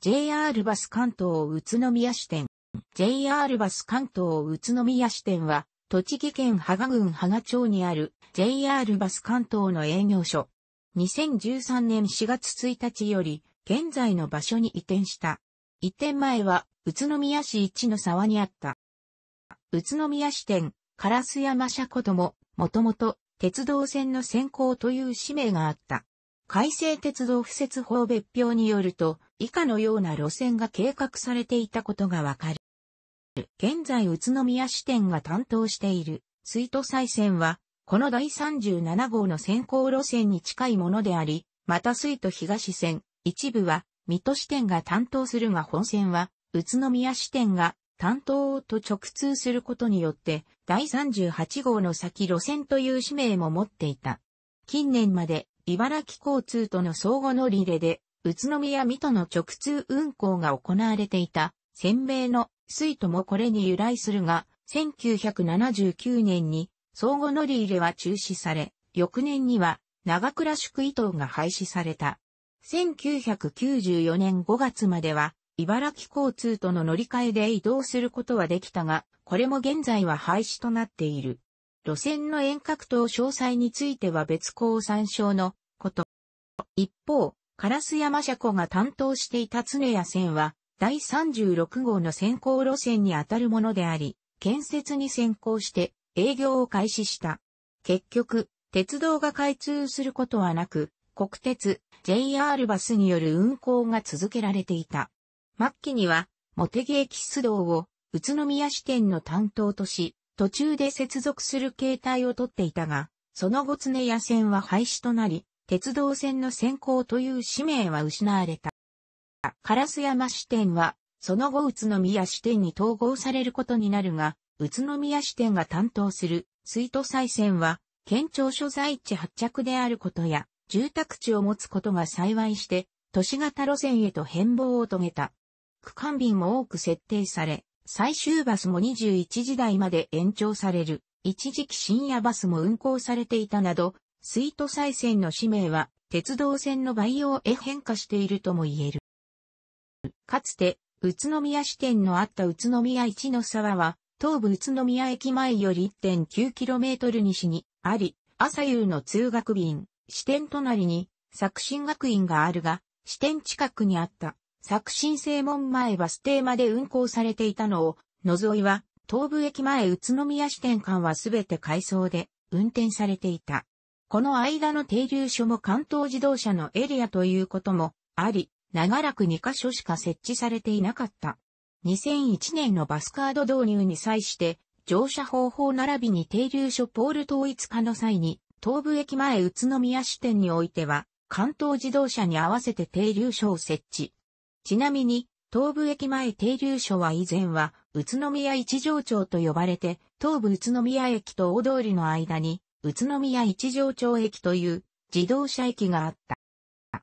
JR バス関東宇都宮支店。JR バス関東宇都宮支店は、栃木県芳賀郡芳賀町にある JR バス関東の営業所。2013年4月1日より、現在の場所に移転した。移転前は、宇都宮市一の沢にあった。宇都宮支店、烏山車庫とも、もともと、鉄道線の先行という使命があった。改正鉄道敷設法別表によると、以下のような路線が計画されていたことがわかる。現在宇都宮支店が担当している水戸再線は、この第37号の先行路線に近いものであり、また水戸東線、一部は水戸支店が担当するが本線は、宇都宮支店が担当と直通することによって、第38号の先路線という使命も持っていた。近年まで、茨城交通との相互乗り入れで、宇都宮水戸の直通運行が行われていた、鮮明の水戸もこれに由来するが、1979年に相互乗り入れは中止され、翌年には長倉宿伊東が廃止された。1994年5月までは、茨城交通との乗り換えで移動することはできたが、これも現在は廃止となっている。路線の遠隔等詳細については別項参照のこと。一方、烏山車庫が担当していた常谷線は、第36号の先行路線にあたるものであり、建設に先行して営業を開始した。結局、鉄道が開通することはなく、国鉄、JR バスによる運行が続けられていた。末期には、茂木駅出動を宇都宮支店の担当とし、途中で接続する形態をとっていたが、その後常屋線は廃止となり、鉄道線の先行という使命は失われた。烏山支店は、その後宇都宮支店に統合されることになるが、宇都宮支店が担当する水都再線は、県庁所在地発着であることや、住宅地を持つことが幸いして、都市型路線へと変貌を遂げた。区間便も多く設定され、最終バスも21時台まで延長される、一時期深夜バスも運行されていたなど、スイート再線の使命は、鉄道線の培養へ変化しているとも言える。かつて、宇都宮支店のあった宇都宮一の沢は、東武宇都宮駅前より 1.9km 西にあり、朝夕の通学便、支店隣に作新学院があるが、支店近くにあった作新正門前バス停まで運行されていたのを、除いは東武駅前宇都宮支店間はすべて改装で運転されていた。この間の停留所も関東自動車のエリアということもあり、長らく2カ所しか設置されていなかった。2001年のバスカード導入に際して、乗車方法並びに停留所ポール統一化の際に、東武駅前宇都宮支店においては、関東自動車に合わせて停留所を設置。ちなみに、東武駅前停留所は以前は、宇都宮一条町と呼ばれて、東武宇都宮駅と大通りの間に、宇都宮一条町駅という自動車駅があった。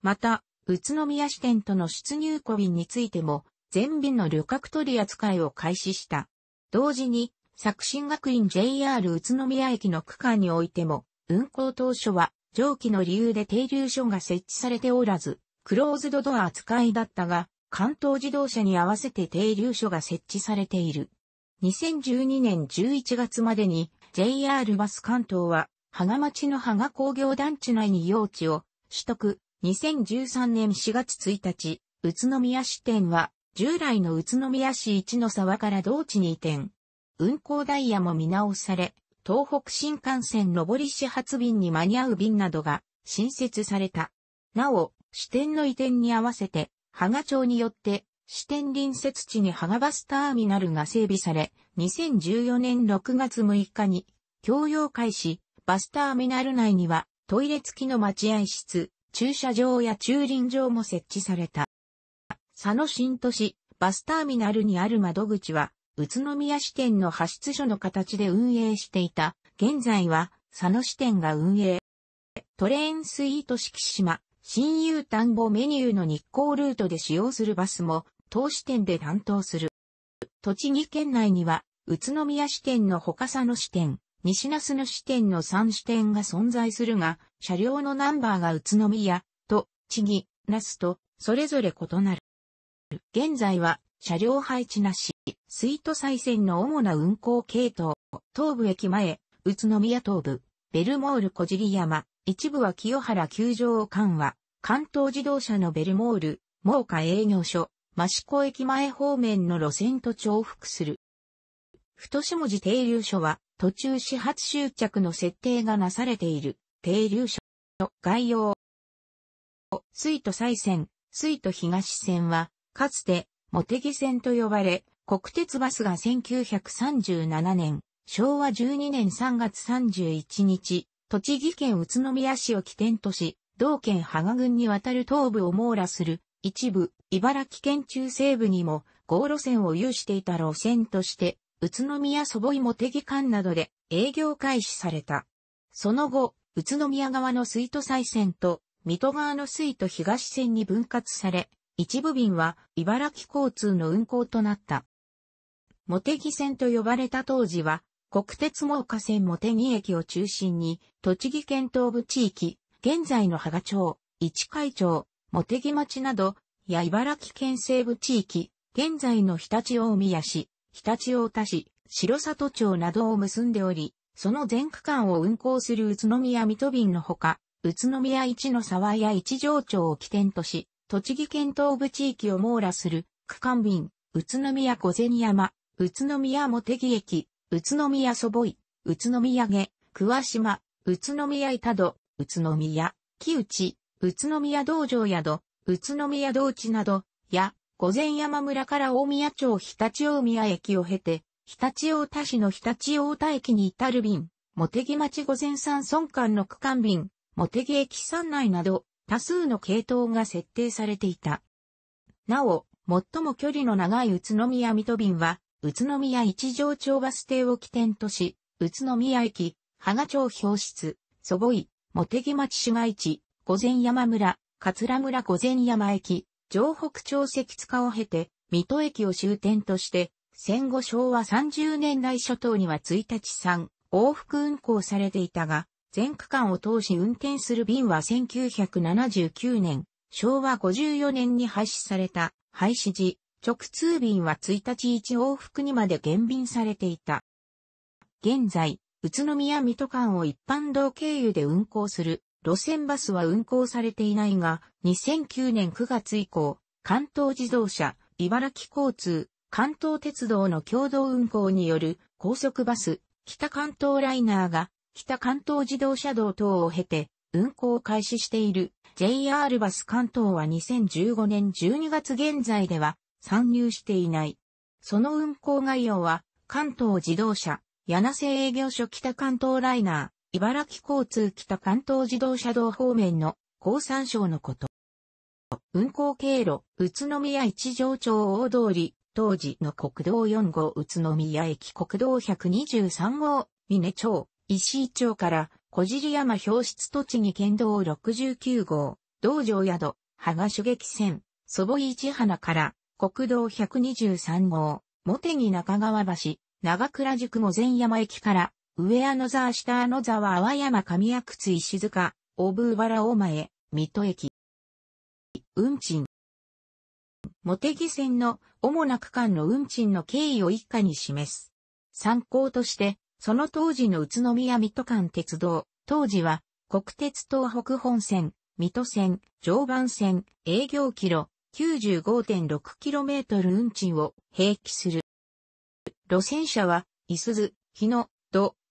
また、宇都宮支店との出入庫便についても、全便の旅客取り扱いを開始した。同時に、作新学院 JR 宇都宮駅の区間においても、運行当初は、上記の理由で停留所が設置されておらず、クローズドドア扱いだったが、関東自動車に合わせて停留所が設置されている。2012年11月までに JR バス関東は、芳賀町の芳賀工業団地内に用地を取得。2013年4月1日、宇都宮支店は、従来の宇都宮市一の沢から同地に移転。運行ダイヤも見直され、東北新幹線上り始発便に間に合う便などが新設された。なお、支店の移転に合わせて、芳賀町によって、支店隣接地に芳賀バスターミナルが整備され、2014年6月6日に共用開始、バスターミナル内にはトイレ付きの待合室、駐車場や駐輪場も設置された。佐野新都市、バスターミナルにある窓口は、宇都宮支店の派出所の形で運営していた。現在は、佐野支店が運営。トレーンスイート式島、新遊田んぼメニューの日光ルートで使用するバスも、当支店で担当する。栃木県内には、宇都宮支店の他佐野支店、西那須の支店の3支店が存在するが、車両のナンバーが宇都宮と、千木、那須と、それぞれ異なる。現在は、車両配置なし、スイート再線の主な運行系統、東部駅前、宇都宮東部、ベルモール小尻山、一部は清原球場を緩和、関東自動車のベルモール、猛火営業所、益子駅前方面の路線と重複する。太下地停留所は、途中始発終着の設定がなされている、停留所の概要。水戸西線、水戸東線は、かつて、茂木線と呼ばれ、国鉄バスが1937年、昭和12年3月31日、栃木県宇都宮市を起点とし、同県羽賀郡に渡る東部を網羅する、一部、茨城県中西部にも、合路線を有していた路線として、宇都宮祖母てぎ館などで営業開始された。その後、宇都宮側の水都西線と、水戸側の水都東線に分割され、一部便は茨城交通の運行となった。茂木線と呼ばれた当時は、国鉄真岡線茂木駅を中心に、栃木県東部地域、現在の芳賀町、市会町、茂木町など、や茨城県西部地域、現在の日立大宮市、常陸太田市、白里町などを結んでおり、その全区間を運行する宇都宮水戸便のほか、宇都宮一の沢や一条町を起点とし、栃木県東部地域を網羅する区間便、宇都宮小銭山、宇都宮茂木駅、宇都宮祖母井、宇都宮下、桑島、宇都宮板戸、宇都宮、木内、宇都宮道場宿、宇都宮道地など、や、御前山村から大宮町常陸大宮駅を経て、常陸大田市の常陸大田駅に至る便、茂木町御前山村間の区間便、茂木駅山内など、多数の系統が設定されていた。なお、最も距離の長い宇都宮水戸便は、宇都宮一条町バス停を起点とし、宇都宮駅、芳賀町表室、祖母井、茂木町市街地、御前山村、桂村御前山駅、城北町石塚を経て、水戸駅を終点として、戦後昭和30年代初頭には1日3、往復運行されていたが、全区間を通し運転する便は1979年、昭和54年に廃止された、廃止時、直通便は1日1往復にまで減便されていた。現在、宇都宮水戸間を一般道経由で運行する路線バスは運行されていないが、2009年9月以降、関東自動車、茨城交通、関東鉄道の共同運行による高速バス、北関東ライナーが、北関東自動車道等を経て、運行を開始している JR バス関東は2015年12月現在では参入していない。その運行概要は関東自動車、柳瀬営業所北関東ライナー。茨城交通北関東自動車道方面の高山省のこと。運行経路、宇都宮一条町大通り、当時の国道4号宇都宮駅国道123号、峰町、石井町から小尻山標出栃木県道69号、道場宿、羽賀主撃線、祖母市花から国道123号、茂木中川橋、長倉宿御前山駅から上あの座下あの座は淡山上阿津石塚、大部原大前、水戸駅。運賃。茂木線の主な区間の運賃の経緯を一家に示す。参考として、その当時の宇都宮水戸間鉄道、当時は国鉄東北本線、水戸線、常磐線、営業キロ 95.6km 運賃を併記する。路線車は、いすず、日野、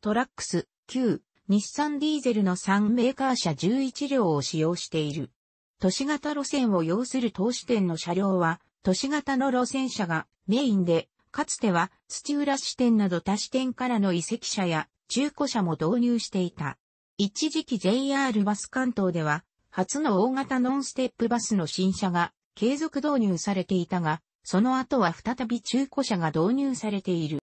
トラックス、9、日産ディーゼルの3メーカー車11両を使用している。都市型路線を要する投資店の車両は、都市型の路線車がメインで、かつては土浦支店など他支店からの移籍車や中古車も導入していた。一時期 JR バス関東では、初の大型ノンステップバスの新車が継続導入されていたが、その後は再び中古車が導入されている。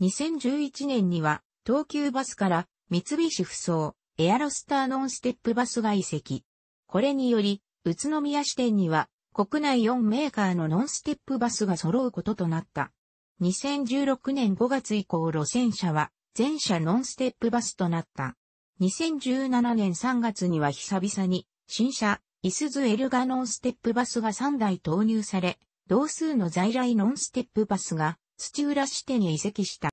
2011年には東急バスから三菱不走、エアロスターノンステップバスが移籍。これにより、宇都宮支店には国内4メーカーのノンステップバスが揃うこととなった。2016年5月以降路線車は全車ノンステップバスとなった。2017年3月には久々に新車イスズエルガノンステップバスが3台投入され、同数の在来ノンステップバスが土浦支店に移籍した。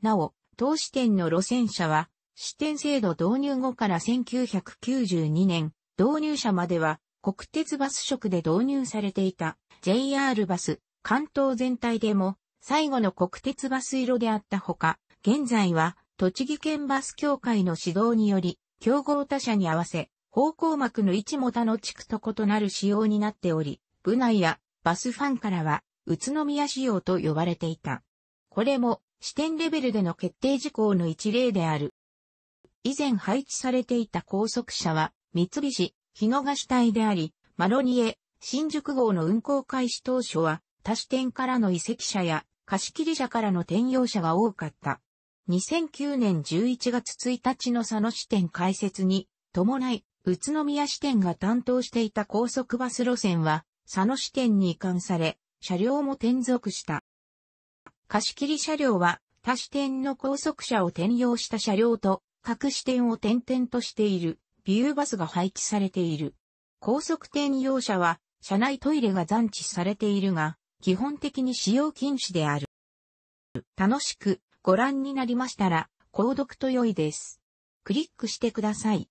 なお、当支店の路線車は、支店制度導入後から1992年、導入者までは、国鉄バス職で導入されていた JR バス、関東全体でも、最後の国鉄バス色であったほか、現在は、栃木県バス協会の指導により、競合他社に合わせ、方向膜の位置も他の地区と異なる仕様になっており、部内やバスファンからは、宇都宮仕様と呼ばれていた。これも、視点レベルでの決定事項の一例である。以前配置されていた高速車は、三菱、日野が主体であり、マロニエ、新宿号の運行開始当初は、他支店からの移籍車や、貸切車からの転用車が多かった。2009年11月1日の佐野支店開設に、伴い、宇都宮支店が担当していた高速バス路線は、佐野支店に移管され、車両も転属した。貸切車両は、多視点の高速車を転用した車両と、各支点を転々としている、ビューバスが配置されている。高速転用車は、車内トイレが残置されているが、基本的に使用禁止である。楽しくご覧になりましたら、購読と良いです。クリックしてください。